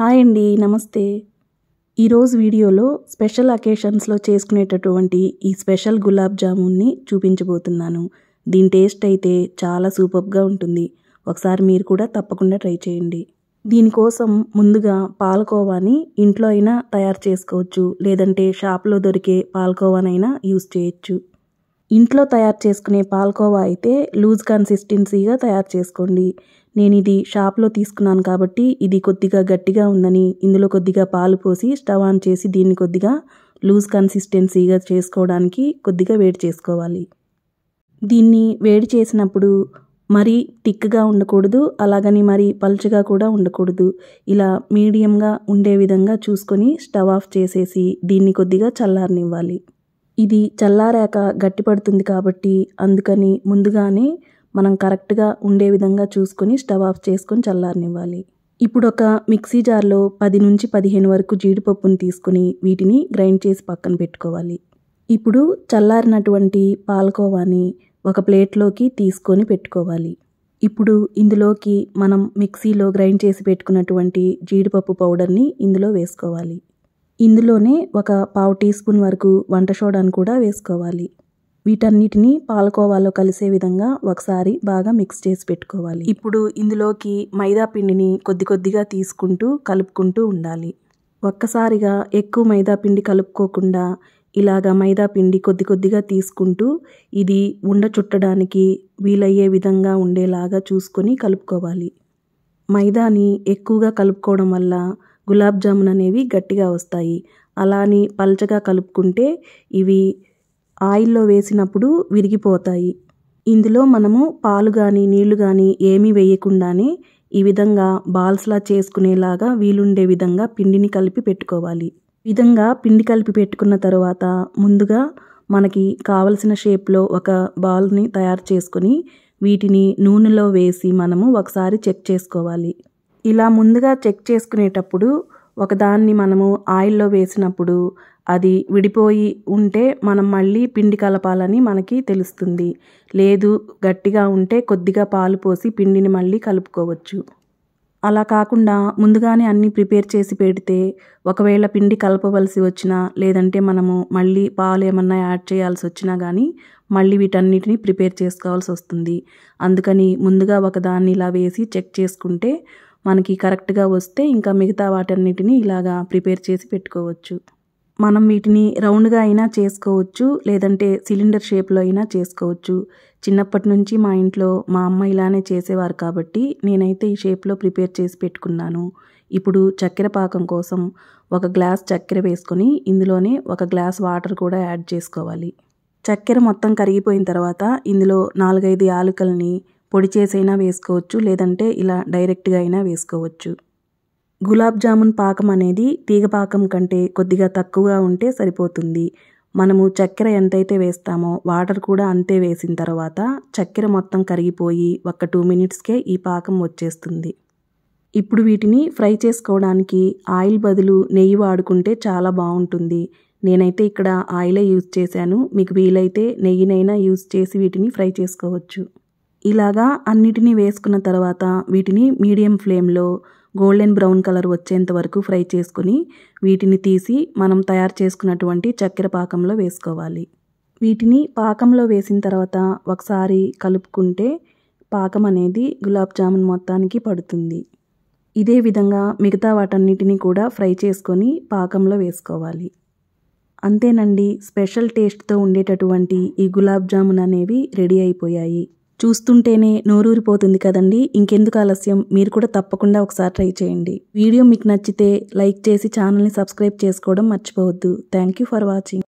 hi అండి నమస్తే ఈరోజు వీడియోలో స్పెషల్ అకేషన్స్లో చేసుకునేటటువంటి ఈ స్పెషల్ గులాబ్ జామున్ని చూపించబోతున్నాను దీని టేస్ట్ అయితే చాలా సూపర్గా ఉంటుంది ఒకసారి మీరు కూడా తప్పకుండా ట్రై చేయండి దీనికోసం ముందుగా పాలకోవాని ఇంట్లో అయినా తయారు చేసుకోవచ్చు లేదంటే షాప్లో దొరికే పాలకోవానైనా యూస్ చేయొచ్చు ఇంట్లో తయారు చేసుకునే పాల్కోవా అయితే లూజ్ కన్సిస్టెన్సీగా తయారు చేసుకోండి నేను ఇది షాప్లో తీసుకున్నాను కాబట్టి ఇది కొద్దిగా గట్టిగా ఉందని ఇందులో కొద్దిగా పాలు పోసి స్టవ్ ఆన్ చేసి దీన్ని కొద్దిగా లూజ్ కన్సిస్టెన్సీగా చేసుకోవడానికి కొద్దిగా వేడి చేసుకోవాలి దీన్ని వేడి చేసినప్పుడు మరీ థిక్గా ఉండకూడదు అలాగని మరీ పలుచగా కూడా ఉండకూడదు ఇలా మీడియంగా ఉండే విధంగా చూసుకొని స్టవ్ ఆఫ్ చేసేసి దీన్ని కొద్దిగా చల్లారనివ్వాలి ఇది చల్లారాక గట్టిపడుతుంది కాబట్టి అందుకని ముందుగానే మనం కరెక్ట్గా ఉండే విధంగా చూసుకొని స్టవ్ ఆఫ్ చేసుకొని చల్లారనివ్వాలి ఇప్పుడు ఒక మిక్సీ జార్లో పది నుంచి పదిహేను వరకు జీడిపప్పును తీసుకుని వీటిని గ్రైండ్ చేసి పక్కన పెట్టుకోవాలి ఇప్పుడు చల్లారినటువంటి పాలకోవాని ఒక ప్లేట్లోకి తీసుకొని పెట్టుకోవాలి ఇప్పుడు ఇందులోకి మనం మిక్సీలో గ్రైండ్ చేసి పెట్టుకున్నటువంటి జీడిపప్పు పౌడర్ని ఇందులో వేసుకోవాలి ఇందులోనే ఒక పావు టీ స్పూన్ వరకు వంట సోడాను కూడా వేసుకోవాలి వీటన్నిటిని పాలకోవాలో కలిసే విధంగా ఒకసారి బాగా మిక్స్ చేసి పెట్టుకోవాలి ఇప్పుడు ఇందులోకి మైదా పిండిని కొద్ది కొద్దిగా తీసుకుంటూ కలుపుకుంటూ ఉండాలి ఒక్కసారిగా ఎక్కువ మైదా పిండి కలుపుకోకుండా ఇలాగ మైదా పిండి కొద్ది కొద్దిగా తీసుకుంటూ ఇది ఉండ చుట్టడానికి వీలయ్యే విధంగా ఉండేలాగా చూసుకొని కలుపుకోవాలి మైదాని ఎక్కువగా కలుపుకోవడం వల్ల గులాబ్ జామున్ అనేవి గట్టిగా వస్తాయి అలానే పల్చగా పలచగా కలుపుకుంటే ఇవి ఆయిల్లో వేసినప్పుడు విరిగిపోతాయి ఇందులో మనము పాలు కానీ నీళ్లు కానీ ఏమీ వేయకుండానే ఈ విధంగా బాల్స్లా చేసుకునేలాగా వీలుండే విధంగా పిండిని కలిపి పెట్టుకోవాలి విధంగా పిండి కలిపి పెట్టుకున్న తర్వాత ముందుగా మనకి కావలసిన షేప్లో ఒక బాల్ని తయారు చేసుకొని వీటిని నూనెలో వేసి మనము ఒకసారి చెక్ చేసుకోవాలి ఇలా ముందుగా చెక్ చేసుకునేటప్పుడు ఒకదాన్ని మనము ఆయిల్లో వేసినప్పుడు అది విడిపోయి ఉంటే మనం మళ్ళీ పిండి కలపాలని మనకి తెలుస్తుంది లేదు గట్టిగా ఉంటే కొద్దిగా పాలు పోసి పిండిని మళ్ళీ కలుపుకోవచ్చు అలా కాకుండా ముందుగానే అన్నీ ప్రిపేర్ చేసి పెడితే ఒకవేళ పిండి కలపవలసి వచ్చినా లేదంటే మనము మళ్ళీ పాలు ఏమన్నా యాడ్ చేయాల్సి వచ్చినా కానీ మళ్ళీ వీటన్నిటిని ప్రిపేర్ చేసుకోవాల్సి వస్తుంది అందుకని ముందుగా ఒకదాన్ని ఇలా వేసి చెక్ చేసుకుంటే మనకి కరెక్ట్గా వస్తే ఇంకా మిగతా వాటన్నిటిని ఇలాగా ప్రిపేర్ చేసి పెట్టుకోవచ్చు మనం వీటిని రౌండ్గా అయినా చేసుకోవచ్చు లేదంటే సిలిండర్ షేప్లో అయినా చేసుకోవచ్చు చిన్నప్పటి నుంచి మా ఇంట్లో మా అమ్మ ఇలానే చేసేవారు కాబట్టి నేనైతే ఈ షేప్లో ప్రిపేర్ చేసి పెట్టుకున్నాను ఇప్పుడు చక్కెర పాకం కోసం ఒక గ్లాస్ చక్కెర వేసుకొని ఇందులోనే ఒక గ్లాస్ వాటర్ కూడా యాడ్ చేసుకోవాలి చక్కెర మొత్తం కరిగిపోయిన తర్వాత ఇందులో నాలుగైదు యాలకల్ని పొడి చేసైనా వేసుకోవచ్చు లేదంటే ఇలా డైరెక్ట్గా అయినా వేసుకోవచ్చు గులాబ్ జామున్ పాకం అనేది తీగ పాకం కంటే కొద్దిగా తక్కువగా ఉంటే సరిపోతుంది మనము చక్కెర ఎంతైతే వేస్తామో వాటర్ కూడా అంతే వేసిన తర్వాత చక్కెర మొత్తం కరిగిపోయి ఒక టూ మినిట్స్కే ఈ పాకం వచ్చేస్తుంది ఇప్పుడు వీటిని ఫ్రై చేసుకోవడానికి ఆయిల్ బదులు నెయ్యి వాడుకుంటే చాలా బాగుంటుంది నేనైతే ఇక్కడ ఆయిలే యూజ్ చేశాను మీకు వీలైతే నెయ్యినైనా యూజ్ చేసి వీటిని ఫ్రై చేసుకోవచ్చు ఇలాగా అన్నిటినీ వేసుకున్న తర్వాత వీటిని మీడియం ఫ్లేమ్లో గోల్డెన్ బ్రౌన్ కలర్ వచ్చేంత వరకు ఫ్రై చేసుకుని వీటిని తీసి మనం తయారు చేసుకున్నటువంటి చక్కెర పాకంలో వేసుకోవాలి వీటిని పాకంలో వేసిన తర్వాత ఒకసారి కలుపుకుంటే పాకం అనేది గులాబ్ జామున్ మొత్తానికి పడుతుంది ఇదే విధంగా మిగతా వాటన్నిటిని కూడా ఫ్రై చేసుకొని పాకంలో వేసుకోవాలి అంతేనండి స్పెషల్ టేస్ట్తో ఉండేటటువంటి ఈ గులాబ్ జామున్ అనేవి రెడీ అయిపోయాయి చూస్తుంటేనే నోరూరిపోతుంది కదండి ఇంకెందుకు ఆలస్యం మీరు కూడా తప్పకుండా ఒకసారి ట్రై చేయండి వీడియో మీకు నచ్చితే లైక్ చేసి ఛానల్ని సబ్స్క్రైబ్ చేసుకోవడం మర్చిపోవద్దు థ్యాంక్ యూ ఫర్ వాచింగ్